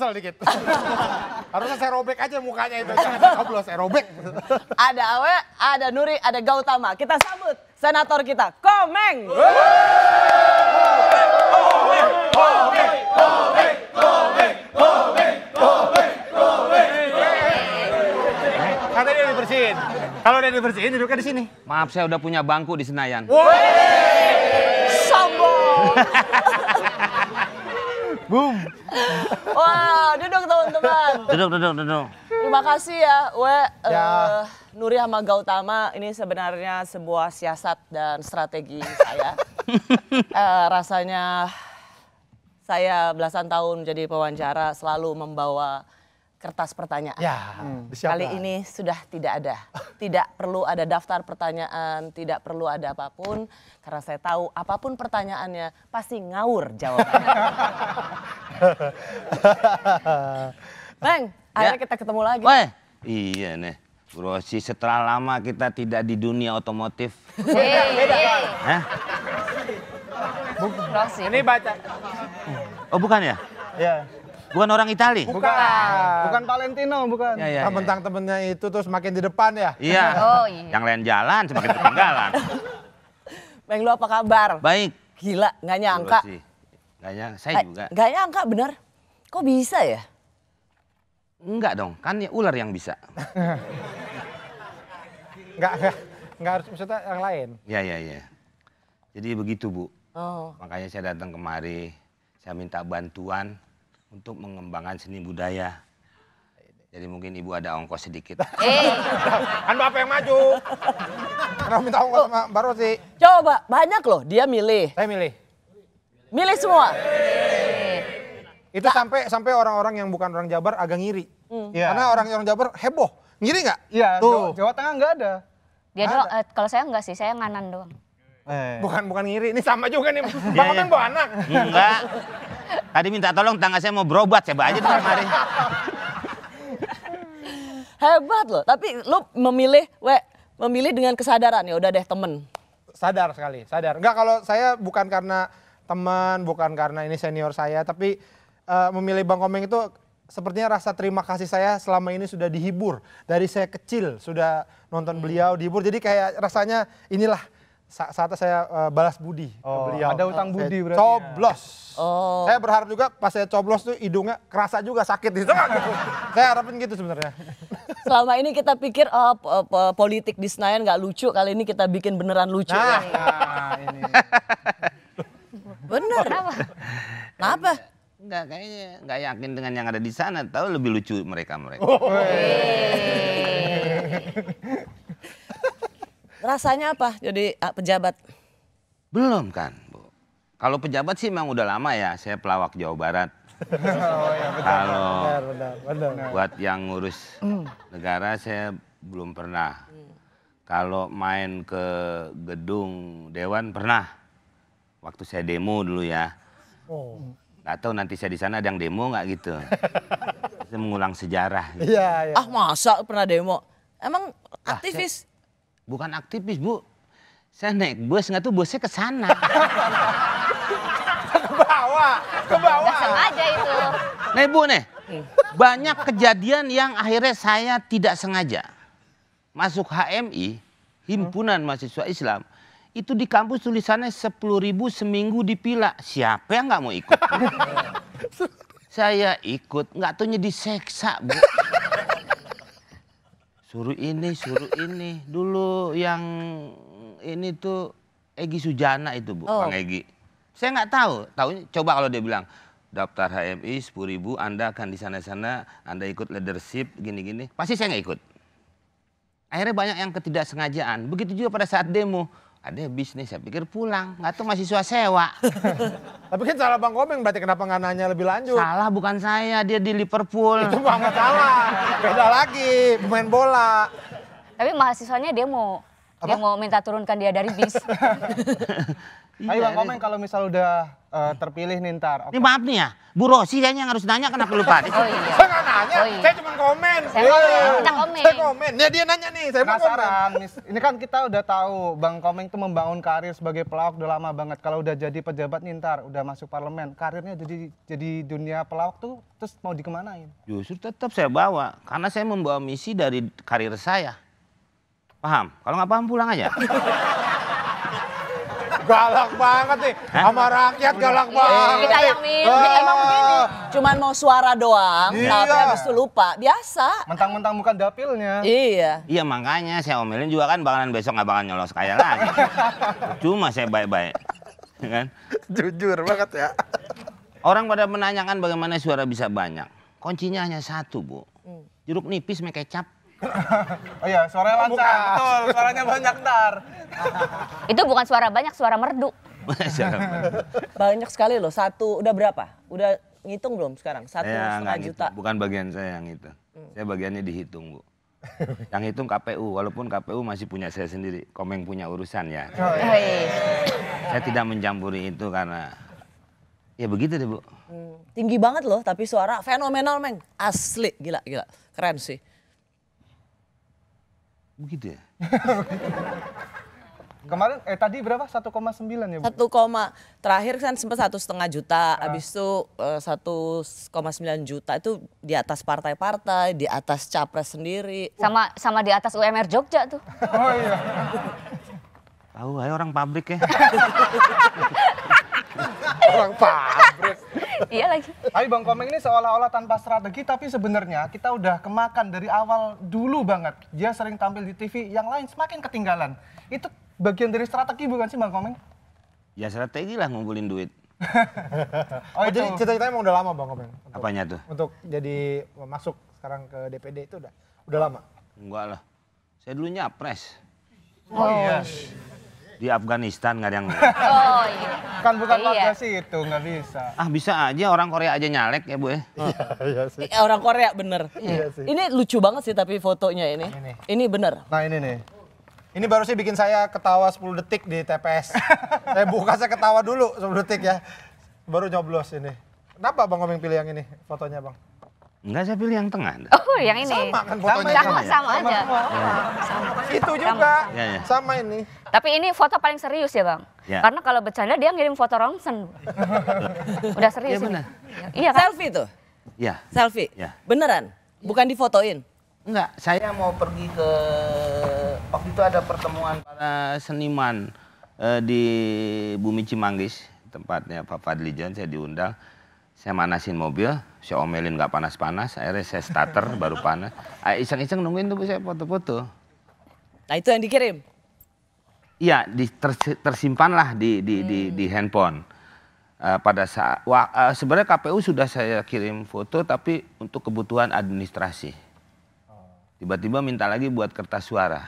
kesel dikit. Harusnya saya robek aja mukanya itu. Jangan coblos, saya robek. Ada Awe, ada Nuri, ada Gautama. Kita sambut senator kita, Komeng. Kata dia dibersihin. Kalau dia dibersihin duduknya di sini. Maaf saya udah punya bangku di Senayan. Sombong. Boom. Wah, duduk teman-teman. Duduk, duduk, duduk. Terima kasih ya, We. Eh, ya. Uh, Nuri sama Gautama, ini sebenarnya sebuah siasat dan strategi saya. uh, rasanya saya belasan tahun menjadi pewawancara selalu membawa kertas pertanyaan. Ya, hmm. Kali ini sudah tidak ada. Tidak perlu ada daftar pertanyaan, tidak perlu ada apapun. Karena saya tahu apapun pertanyaannya pasti ngawur jawabannya. Bang, ya. akhirnya kita ketemu lagi. iya nih. Brosi setelah lama kita tidak di dunia otomotif. Beda, beda. Ini baca. Oh bukan ya? Iya. Bukan orang Itali? Bukan. Bukan, Valentino, bukan. Ya, ya, Tentang ah, iya. ya. temennya itu terus semakin di depan ya? Iya. Oh, iya. Yang lain jalan semakin ketinggalan. Bang lu apa kabar? Baik. Gila, gak nyangka. Gak nyangka, saya eh, juga. Gak nyangka, bener. Kok bisa ya? Enggak dong, kan ya ular yang bisa. enggak, enggak, enggak harus maksudnya yang lain. Iya, iya, iya. Jadi begitu Bu. Oh. Makanya saya datang kemari, saya minta bantuan untuk mengembangkan seni budaya. Jadi mungkin ibu ada ongkos sedikit. Eh, kan bapak yang maju. Kenapa minta ongkos sama Mbak Rosi? Coba, banyak loh dia milih. Saya milih. Milih semua. Eh. Itu sampai sampai orang-orang yang bukan orang Jabar agak ngiri. Hmm. Iya. Karena orang-orang Jabar heboh. Ngiri nggak? Iya, Jawa, Jawa Tengah nggak ada. Dia ada. Eh, kalau saya nggak sih, saya nganan doang. Eh. Bukan bukan ngiri, ini sama juga nih. Bang iya, iya. kan bawa anak. Enggak. Tadi minta tolong tangga saya mau berobat, coba aja tuh kemarin. Hebat loh, tapi lu memilih, we, memilih dengan kesadaran ya udah deh temen. Sadar sekali, sadar. Enggak kalau saya bukan karena teman, bukan karena ini senior saya, tapi uh, memilih Bang Komeng itu sepertinya rasa terima kasih saya selama ini sudah dihibur dari saya kecil sudah nonton beliau dihibur jadi kayak rasanya inilah saatnya saya uh, balas budi oh, ke beliau. Ada utang eh, budi saya berarti. Ya? Coblos. Ya. Oh. Saya berharap juga pas saya coblos tuh hidungnya kerasa juga sakit di gitu. Saya harapin gitu sebenarnya. Selama ini kita pikir oh, politik di Senayan gak lucu, kali ini kita bikin beneran lucu. Nah, ya. nah ini. Bener. Kenapa? Enggak kayaknya enggak yakin dengan yang ada di sana, tahu lebih lucu mereka mereka. Oh rasanya apa jadi uh, pejabat? Belum kan, Bu. Kalau pejabat sih memang udah lama ya, saya pelawak Jawa Barat. Oh, iya, Kalau buat yang ngurus hmm. negara saya belum pernah. Kalau main ke gedung dewan pernah. Waktu saya demo dulu ya. Oh. Gak tahu nanti saya di sana ada yang demo nggak gitu. saya mengulang sejarah. Gitu. Iya, iya. Ah masa pernah demo? Emang aktivis? Ah, Bukan aktivis, Bu. Saya naik bus, nggak tuh busnya ke sana. ke bawah, ke bawah. sengaja itu. Nah, nih, Bu, hmm. nih. Banyak kejadian yang akhirnya saya tidak sengaja. Masuk HMI, Himpunan Mahasiswa Islam, itu di kampus tulisannya sepuluh ribu seminggu dipilah Siapa yang nggak mau ikut? saya ikut, nggak nyedi diseksa, Bu suruh ini suruh ini dulu yang ini tuh Egi Sujana itu bu oh. Bang Egi saya nggak tahu tahu coba kalau dia bilang daftar HMI sepuluh ribu anda akan di sana sana anda ikut leadership gini gini pasti saya nggak ikut akhirnya banyak yang ketidaksengajaan begitu juga pada saat demo ada bisnis, saya pikir pulang. Nggak tuh mahasiswa sewa. Tapi kan salah Bang Komeng, berarti kenapa nggak nanya lebih lanjut? Salah bukan saya, dia di Liverpool. Itu Bang salah, beda lagi, pemain bola. Tapi mahasiswanya mau Apa? Dia mau minta turunkan dia dari bis. Ayo iya, Bang Komeng iya. kalau misal udah uh, terpilih nih ntar. Ini maaf nih ya, Bu Rosi yang harus nanya kenapa lupa. oh, iya. Saya nggak nanya, oh, iya. saya cuma komen. Saya Saya komen, komen. Saya komen. Ya dia nanya nih, saya mau komen. Ini kan kita udah tahu Bang Komeng itu membangun karir sebagai pelawak udah lama banget. Kalau udah jadi pejabat nih ntar, udah masuk parlemen, karirnya jadi jadi dunia pelawak tuh terus mau dikemanain? Justru tetap saya bawa, karena saya membawa misi dari karir saya. Paham? Kalau nggak paham pulang aja. galak banget nih. Sama rakyat galak iya, banget. Kita yang nih. Ah. Emang begini. Cuman mau suara doang. Iya. Tapi habis itu lupa. Biasa. Mentang-mentang bukan dapilnya. Iya. Iya makanya saya omelin juga kan bakalan besok nggak bakalan nyolos kaya lagi. Cuma saya baik-baik. Ya kan? Jujur banget ya. Orang pada menanyakan bagaimana suara bisa banyak. Kuncinya hanya satu, Bu. Hmm. Jeruk nipis sama kecap oh iya, suaranya oh, lancar. Bukan. Betul, suaranya banyak ntar. itu bukan suara banyak, suara merdu. banyak sekali loh, satu, udah berapa? Udah ngitung belum sekarang? Satu ya, setengah juta. Gitu. Bukan bagian saya yang itu. Hmm. Saya bagiannya dihitung, Bu. yang hitung KPU, walaupun KPU masih punya saya sendiri. Komeng punya urusan ya. Oh iya. oh, iya. saya tidak mencampuri itu karena ya begitu deh, Bu. Hmm. Tinggi banget loh, tapi suara fenomenal, Meng. Asli, gila, gila. Keren sih. Begitu ya? Kemarin eh tadi berapa? 1,9 ya, Bu? 1, terakhir kan sempat satu setengah juta, nah. habis itu eh, satu koma sembilan juta itu di atas partai-partai, di atas capres sendiri. Sama sama di atas UMR Jogja tuh. Oh iya. Tahu ayo orang pabrik ya. orang pabrik iya lagi. Tapi Bang Komeng ini seolah-olah tanpa strategi, tapi sebenarnya kita udah kemakan dari awal dulu banget. Dia sering tampil di TV, yang lain semakin ketinggalan. Itu bagian dari strategi bukan sih Bang Komeng? Ya strategi lah ngumpulin duit. oh, oh jadi cita-citanya emang udah lama Bang Komeng? Untuk, Apanya tuh? Untuk jadi masuk sekarang ke DPD itu udah udah lama? Enggak lah. Saya dulunya apres. Oh, oh iya di Afghanistan nggak ada yang Oh iya. Kan bukan iya. warga itu nggak bisa. Ah bisa aja orang Korea aja nyalek ya, Bu ya. Iya, iya sih. Eh, orang Korea bener. Iya sih. Ini lucu banget sih tapi fotonya ini. Nah, ini, ini bener. Nah, ini nih. Ini baru sih bikin saya ketawa 10 detik di TPS. saya buka saya ketawa dulu 10 detik ya. Baru nyoblos ini. Kenapa Bang Omeng pilih yang ini fotonya, Bang? Enggak, saya pilih yang tengah. Oh, yang ini. Sama kan fotonya. Sama, sama, kan ya? sama, sama aja. Sama. sama. sama. Itu juga sama, ya, iya. sama ini. Tapi ini foto paling serius ya bang. Ya. Karena kalau bercanda dia ngirim foto rongsen. Udah serius. Ya, bener. Iya kan? Selfie tuh. Iya. Selfie. Ya. Beneran. Bukan difotoin. Enggak, saya mau pergi ke waktu itu ada pertemuan para seniman eh, di Bumi Cimanggis tempatnya Pak Fadli John saya diundang saya manasin mobil, saya omelin nggak panas-panas, akhirnya saya starter baru panas. Ah, iseng-iseng nungguin tuh saya foto-foto. Nah itu yang dikirim? Iya, di, tersimpanlah di di, hmm. di di handphone. Uh, pada saat wah, eh, uh, sebenarnya KPU sudah saya kirim foto tapi untuk kebutuhan administrasi. Tiba-tiba minta lagi buat kertas suara.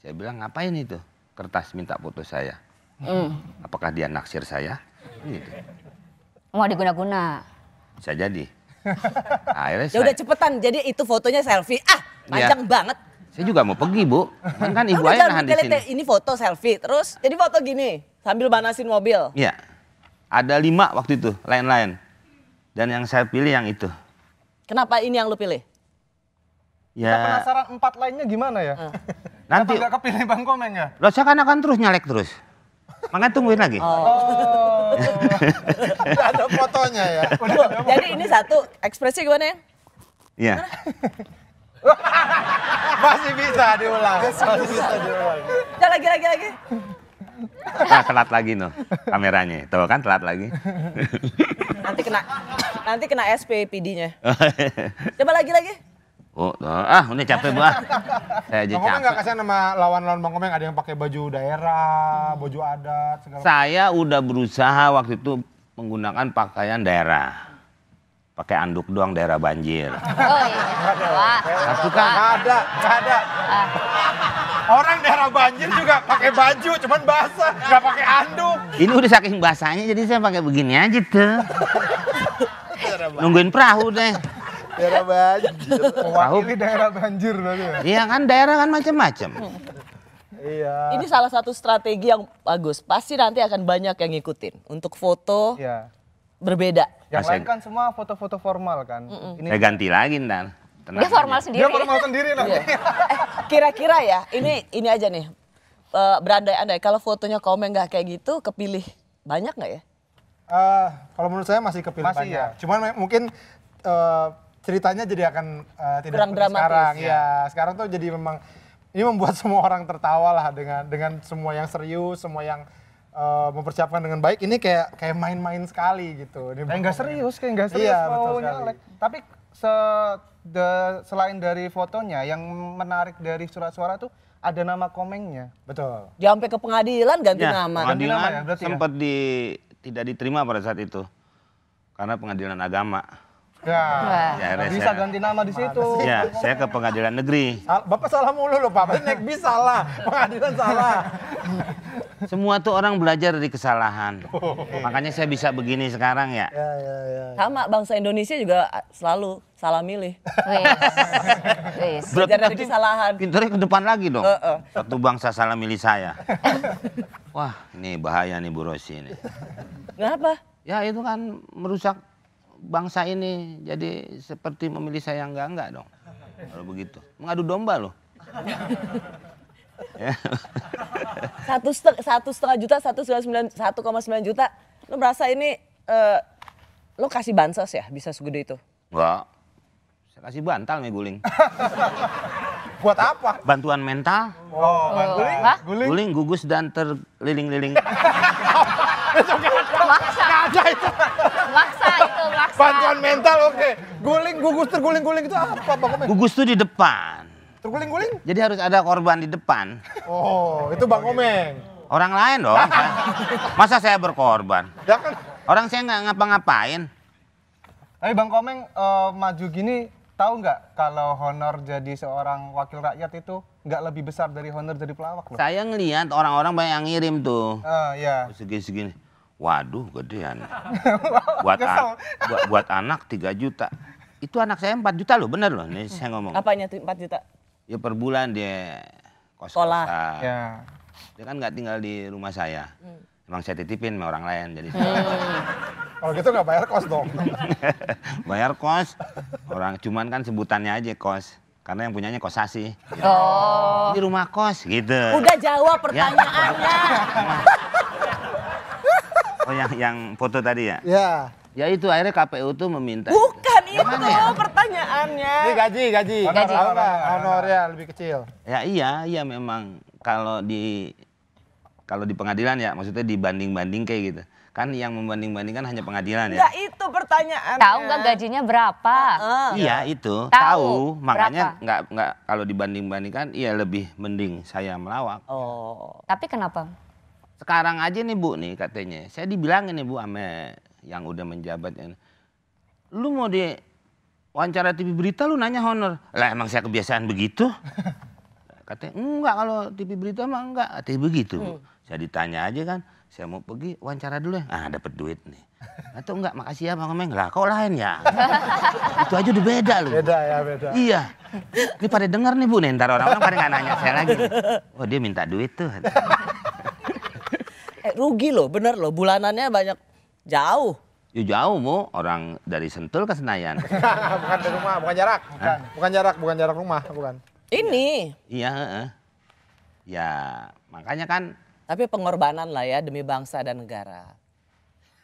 Saya bilang ngapain itu? Kertas minta foto saya. Hmm. Apakah dia naksir saya? Gitu. Mau diguna-guna. Bisa jadi. Akhirnya ya saya... udah cepetan, jadi itu fotonya selfie. Ah, panjang ya. banget. Saya juga mau pergi, Bu. Kan, kan ibu aja nahan di sini. Ini foto selfie, terus jadi foto gini sambil banasin mobil. Iya. Ada lima waktu itu, lain-lain. Dan yang saya pilih yang itu. Kenapa ini yang lu pilih? Ya. Kita penasaran empat lainnya gimana ya? Ah. Nanti. Kenapa kepilih Bang Komeng ya? Loh, saya kan akan terus nyalek terus. Makanya tungguin lagi. Oh. Udah oh. ada fotonya ya. Udah, Jadi ini satu ekspresi gimana ya? Iya. Masih bisa diulang. Masih bisa diulang. Udah lagi lagi lagi. Nah, telat lagi noh kameranya. Tuh kan telat lagi. Nanti kena nanti kena SPPD-nya. Coba lagi lagi. Oh, ah, ini capek banget. Saya aja Bang capek. Enggak kasihan sama lawan-lawan Bang Komeng ada yang pakai baju daerah, baju adat segala. Saya udah berusaha waktu itu menggunakan pakaian daerah pakai anduk doang daerah banjir. Oh iya. Tapi kan ada, nggak ada. Ah. Orang daerah banjir juga pakai baju, cuman basah, nggak pakai anduk. Ini udah saking basahnya, jadi saya pakai begini aja tuh. Nungguin perahu deh. Daerah banjir. Perahu di daerah banjir tadi. Ya? Iya kan daerah kan macam-macam. Iya. Ini salah satu strategi yang bagus. Pasti nanti akan banyak yang ngikutin untuk foto. Iya. Berbeda yang Masa... lain kan semua foto-foto formal kan. Mm -mm. Ini saya ganti lagi ntar. Tenang dia formal sendiri. Dia formal sendiri nanti. Iya. Eh, kira-kira ya, ini ini aja nih. Uh, berandai-andai kalau fotonya komen nggak kayak gitu, kepilih banyak nggak ya? Uh, kalau menurut saya masih kepilih masih banyak. Ya. Cuman mungkin uh, ceritanya jadi akan uh, tidak Kurang dramatis. sekarang. Ya. ya, sekarang tuh jadi memang ini membuat semua orang tertawa lah dengan dengan semua yang serius, semua yang Eh, mempersiapkan dengan baik ini kayak kayak main-main sekali gitu. Ini kayak nggak serius, kayak nggak iya, serius iya, mau nyalek. Tapi se the, selain dari fotonya yang menarik dari surat suara tuh ada nama komengnya. Betul. Dia sampai ke pengadilan ganti ya, nama. Pengadilan nama ya, berarti sempat ya? di tidak diterima pada saat itu karena pengadilan agama. Ya, ya bisa saya, ganti nama di situ. Ya, saya ke pengadilan negeri. Bapak salah mulu loh, Pak. naik bisa salah, pengadilan salah. Semua tuh orang belajar dari kesalahan. Oh. Makanya saya bisa begini sekarang ya. Ya, ya, ya. Sama bangsa Indonesia juga ah, selalu salah milih. Yes. yes. dari kesalahan. Pintunya ke depan lagi dong. Uh, uh. Satu bangsa salah milih saya. Wah, ini bahaya nih Bu Rosi ini. Kenapa? Ya itu kan merusak bangsa ini. Jadi seperti memilih saya enggak enggak dong. Kalau begitu, mengadu domba loh. Ya. satu setengah, satu setengah juta, satu sembilan, satu koma sembilan juta. Lo merasa ini uh, eh, lo kasih bansos ya bisa segede itu? Enggak. Saya kasih bantal nih guling. Buat apa? Bantuan mental. Oh, bantuan. Guling, Hah? guling. Guling gugus dan terliling-liling. Maksa. Gak ada itu. Maksa itu, maksa. Bantuan mental oke. Okay. Guling, gugus, terguling-guling itu apa? Bang? Gugus itu di depan. Terguling-guling? Jadi harus ada korban di depan. Oh, itu Bang Komeng. Orang lain dong. saya. Nah. Masa saya berkorban? Ya kan? Orang saya nggak ngapa-ngapain. Eh Bang Komeng uh, maju gini tahu nggak kalau honor jadi seorang wakil rakyat itu nggak lebih besar dari honor jadi pelawak loh? Saya ngelihat orang-orang banyak yang ngirim tuh. Uh, ya. Segini-segini. Waduh, gedean. buat, an- buat, buat anak 3 juta. Itu anak saya 4 juta loh, bener loh. Ini saya ngomong. Apanya tuh 4 juta? ya per bulan dia kos sekolah. Ya. Dia kan nggak tinggal di rumah saya. Hmm. Emang saya titipin sama orang lain jadi. Hmm. Kalau gitu nggak bayar kos dong. bayar kos. Orang cuman kan sebutannya aja kos. Karena yang punyanya kosasi. Gitu. Oh. Ini rumah kos gitu. Udah jawab ya. pertanyaannya. oh yang yang foto tadi ya? Ya. Ya itu akhirnya KPU tuh meminta. Bukan itu, itu. ya? pertanyaannya. Ini gaji, gaji. Gaji. ya lebih kecil. Ya iya, iya memang kalau di kalau di pengadilan ya maksudnya dibanding-banding kayak gitu. Kan yang membanding-bandingkan hanya pengadilan ya. Ya itu pertanyaannya. Tahu nggak gajinya berapa? Uh, iya itu, tahu. tahu. Makanya nggak nggak kalau dibanding-bandingkan iya lebih mending saya melawak. Oh. Tapi kenapa? Sekarang aja nih Bu nih katanya. Saya dibilangin nih Bu ame yang udah menjabat ini. Lu mau di wawancara TV berita lu nanya honor. Lah emang saya kebiasaan begitu? Katanya enggak kalau TV berita mah enggak, TV begitu. Hmm. Saya ditanya aja kan, saya mau pergi wawancara dulu ya. Ah dapat duit nih. Atau enggak makasih ya Bang Omeng. Lah kok lain ya? Itu aja udah beda lu. Beda ya, beda. Iya. Ini pada denger nih Bu nih, ntar orang-orang pada nggak nanya saya lagi. oh, dia minta duit tuh. eh, rugi loh, bener loh. Bulanannya banyak jauh. Ya jauh bu, orang dari Sentul ke Senayan. bukan dari rumah, bukan jarak, bukan, bukan jarak, bukan jarak rumah, bukan. Ini. Iya, uh. ya makanya kan. Tapi pengorbanan lah ya demi bangsa dan negara.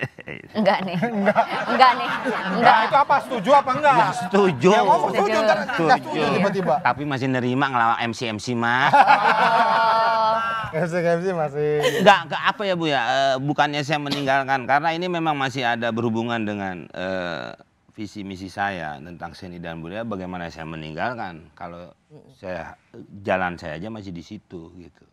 enggak nih. Enggak. Enggak nih. Enggak. Nah, itu apa? Setuju apa enggak? Ya, setuju. Ya, ngomong setuju, setuju. setuju tiba-tiba. Tapi masih nerima ngelawak MC-MC mah. KFC masih. Enggak, ke apa ya Bu ya? Eh, bukannya saya meninggalkan karena ini memang masih ada berhubungan dengan e, visi misi saya tentang seni dan budaya bagaimana saya meninggalkan kalau saya jalan saya aja masih di situ gitu.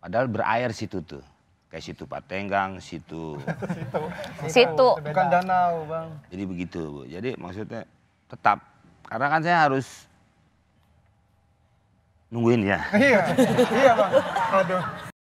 Padahal berair situ tuh. Kayak situ Patenggang, situ situ. situ. Bukan danau, Bang. Jadi begitu, Bu. Jadi maksudnya tetap karena kan saya harus Nungguin ya? Iya, iya bang. Aduh.